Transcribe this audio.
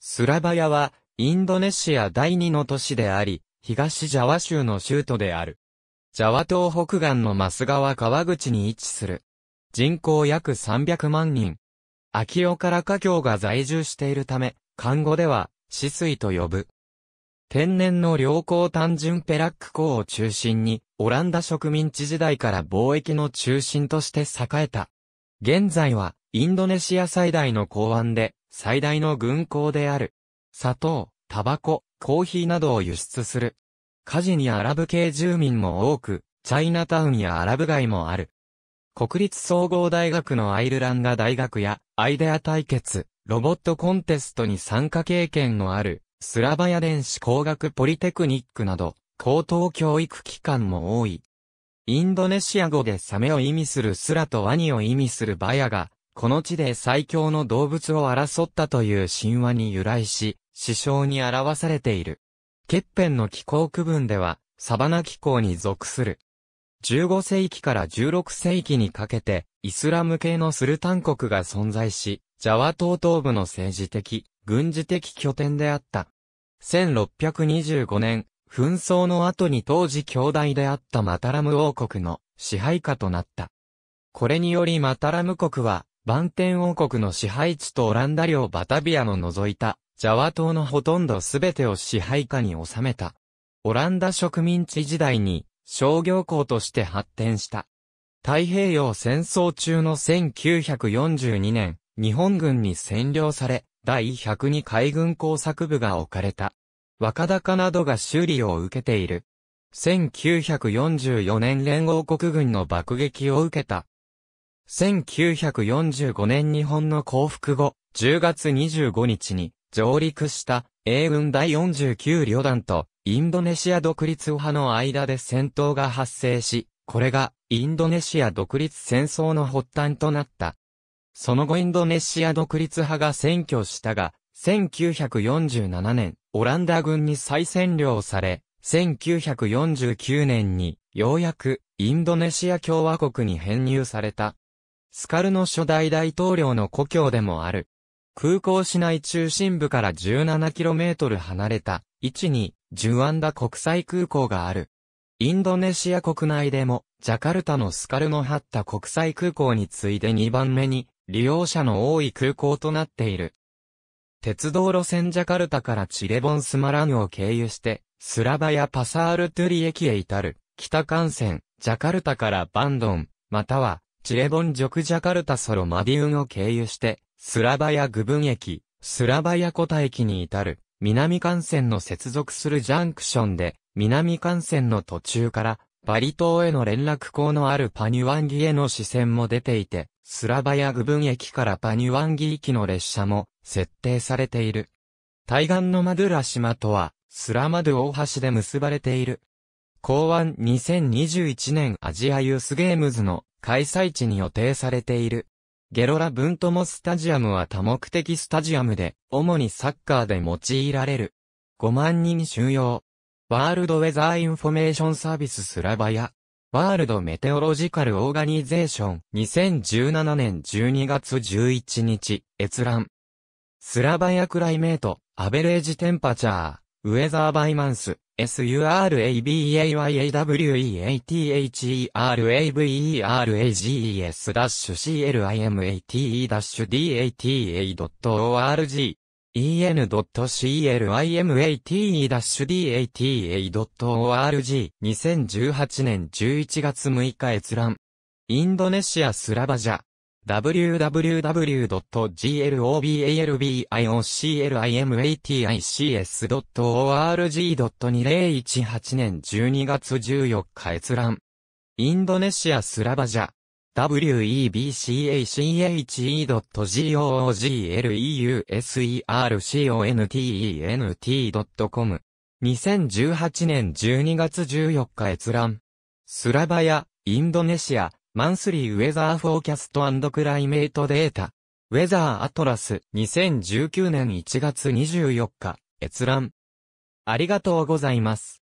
スラバヤは、インドネシア第二の都市であり、東ジャワ州の州都である。ジャワ島北岸のマス川川口に位置する。人口約300万人。秋オカラカ教が在住しているため、漢語では、死水と呼ぶ。天然の良好単純ペラック港を中心に、オランダ植民地時代から貿易の中心として栄えた。現在は、インドネシア最大の港湾で、最大の軍港である。砂糖、タバコ、コーヒーなどを輸出する。火事にアラブ系住民も多く、チャイナタウンやアラブ街もある。国立総合大学のアイルランガ大学や、アイデア対決、ロボットコンテストに参加経験のある、スラバヤ電子工学ポリテクニックなど、高等教育機関も多い。インドネシア語でサメを意味するスラとワニを意味するバヤが、この地で最強の動物を争ったという神話に由来し、指標に表されている。ケッペンの気候区分では、サバナ気候に属する。15世紀から16世紀にかけて、イスラム系のスルタン国が存在し、ジャワ島東部の政治的、軍事的拠点であった。1625年、紛争の後に当時兄弟であったマタラム王国の支配下となった。これによりマタラム国はバ天王国の支配地とオランダ領バタビアの除いた、ジャワ島のほとんどすべてを支配下に収めた。オランダ植民地時代に商業港として発展した。太平洋戦争中の1942年、日本軍に占領され、第102海軍工作部が置かれた。若高などが修理を受けている。1944年連合国軍の爆撃を受けた1945年日本の降伏後、10月25日に上陸した英軍第49旅団とインドネシア独立派の間で戦闘が発生し、これがインドネシア独立戦争の発端となった。その後インドネシア独立派が占拠したが、1947年、オランダ軍に再占領され、1949年にようやくインドネシア共和国に編入された。スカルの初代大統領の故郷でもある。空港市内中心部から 17km 離れた位置にジュアンダ国際空港がある。インドネシア国内でもジャカルタのスカルノハッタ国際空港に次いで2番目に利用者の多い空港となっている。鉄道路線ジャカルタからチレボンスマランを経由してスラバやパサールトゥリ駅へ至る北幹線ジャカルタからバンドンまたはチレボンジョクジャカルタソロマディウンを経由して、スラバヤグブン駅、スラバヤコタ駅に至る、南幹線の接続するジャンクションで、南幹線の途中から、バリ島への連絡港のあるパニュワンギへの視線も出ていて、スラバヤグブン駅からパニュワンギ行きの列車も設定されている。対岸のマドゥラ島とは、スラマドゥ大橋で結ばれている。港湾2021年アジアユースゲームズの開催地に予定されている。ゲロラ・ブントモスタジアムは多目的スタジアムで、主にサッカーで用いられる。5万人収容。ワールドウェザーインフォメーションサービススラバヤ。ワールドメテオロジカルオーガニゼーション2017年12月11日閲覧。スラバヤクライメート、アベレージテンパチャー。ウェザーバイマンス、s u r a b a y m a n s e s c l i m a v e d a g e s c l i m a t e d a a t o r g en.climate-data.org2018 年11月6日閲覧インドネシアスラバジャ www.globalibioclimatis.org.2018 c 年12月14日閲覧。インドネシアスラバジャ。webcache.googleuserntent.com c o 2018年12月14日閲覧。スラバヤ、インドネシア。マンスリーウェザーフォーキャストクライメートデータ。ウェザーアトラス2019年1月24日、閲覧。ありがとうございます。